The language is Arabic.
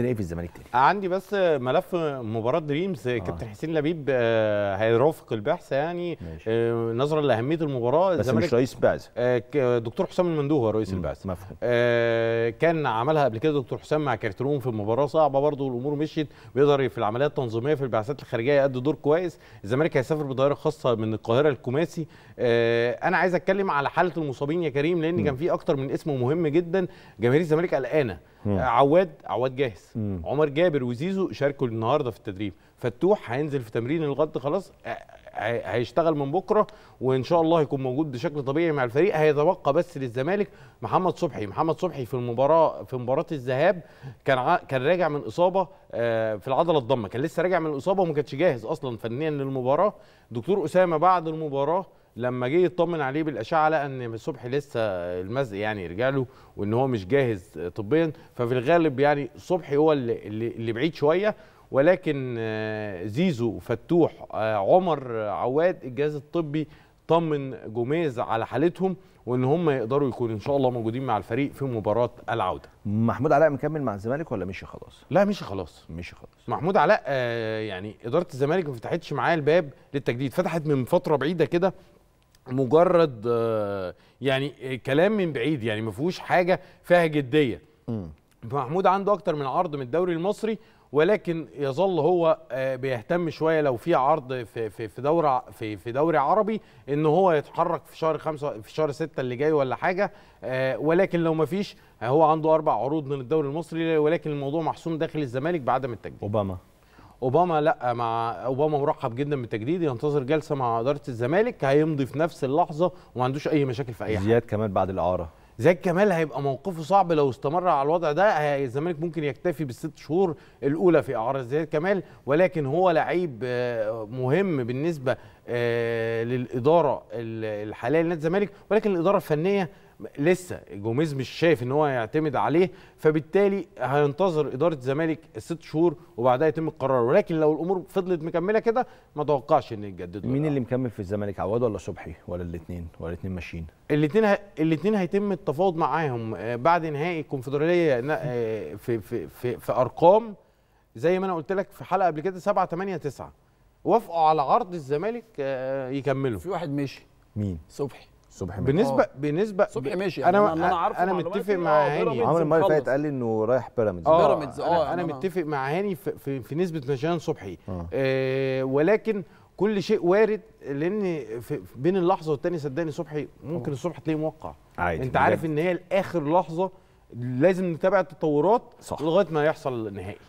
ايه في الزمالك تاني عندي بس ملف مباراه دريمز آه. كابتن حسين لبيب آه هيرافق البحث يعني آه نظرا لاهميه المباراه بس مش رئيس بعثه آه دكتور حسام المندوه هو رئيس البعثه مفهوم آه كان عملها قبل كده دكتور حسام مع كارترون في مباراه صعبه برضه والامور مشيت بيقدر في العمليات التنظيميه في البعثات الخارجيه يأدي دور كويس الزمالك هيسافر بطائره خاصه من القاهره الكوماسي آه انا عايز اتكلم على حاله المصابين يا كريم لان م. كان في اكتر من اسم مهم جدا جماهير الزمالك قلقانه مم. عواد عواد جاهز مم. عمر جابر وزيزو شاركوا النهارده في التدريب فتوح هينزل في تمرين الغد خلاص هيشتغل من بكره وان شاء الله هيكون موجود بشكل طبيعي مع الفريق هيتبقى بس للزمالك محمد صبحي محمد صبحي في المباراه في مباراه الذهاب كان ع... كان راجع من اصابه آه، في العضله الضمه كان لسه راجع من الاصابه وما كانش جاهز اصلا فنيا للمباراه دكتور اسامه بعد المباراه لما جه يطمن عليه بالاشعه لقى ان صبحي لسه المزق يعني رجع له وان هو مش جاهز طبيا ففي الغالب يعني صبحي هو اللي, اللي بعيد شويه ولكن آه، زيزو فتوح آه، عمر آه، عواد الجهاز الطبي طمن جوميز على حالتهم وان هم يقدروا يكونوا ان شاء الله موجودين مع الفريق في مباراه العوده. محمود علاء مكمل مع الزمالك ولا مشي خلاص؟ لا مشي خلاص. مشي خلاص. محمود علاء يعني اداره الزمالك ما فتحتش معاه الباب للتجديد، فتحت من فتره بعيده كده مجرد آه، يعني كلام من بعيد يعني ما فيهوش حاجه فيها جديه م. محمود عنده اكتر من عرض من الدوري المصري ولكن يظل هو آه، بيهتم شويه لو في عرض في في في دوره في في دوري عربي ان هو يتحرك في شهر خمسة في شهر ستة اللي جاي ولا حاجه آه، ولكن لو ما فيش هو عنده اربع عروض من الدوري المصري ولكن الموضوع محسوم داخل الزمالك بعدم التجديد اوباما اوباما لا مع اوباما مرحب جدا بالتجديد ينتظر جلسه مع اداره الزمالك هيمضي في نفس اللحظه وما عندوش اي مشاكل في اي حاجه زياد كمال بعد الاعاره زياد كمال هيبقى موقفه صعب لو استمر على الوضع ده الزمالك ممكن يكتفي بالست شهور الاولى في اعاره زياد كمال ولكن هو لعيب آه، مهم بالنسبه آه، للاداره الحاليه لنادي الزمالك ولكن الاداره الفنيه لسه جوميز مش شايف ان هو هيعتمد عليه فبالتالي هينتظر اداره الزمالك الست شهور وبعدها يتم القرار ولكن لو الامور فضلت مكمله كده ما اتوقعش ان يتجددوا مين اللي مكمل في الزمالك عواد ولا صبحي ولا الاثنين ولا الاثنين ماشيين الاثنين ه... الاثنين هيتم التفاوض معاهم آه، بعد نهائي الكونفدراليه آه، في, في في في ارقام زي ما انا قلت لك في حلقه قبل كده 7 8 9 وافقوا على عرض الزمالك آه، يكملوا في واحد مشي مين صبحي صبحي بالنسبه آه. بالنسبه صبحي ماشي انا انا انا عارفه انا متفق مع آه، هاني عمرو المره اللي فاتت قال لي انه رايح بيراميدز آه. بيراميدز اه انا, متفق مع هاني في, في, نسبه نشان صبحي آه ولكن كل شيء وارد لان في بين اللحظه والتانيه صدقني صبحي ممكن الصبح تلاقيه موقع عادي انت عارف ان هي لاخر لحظه لازم نتابع التطورات صح. لغايه ما يحصل النهائي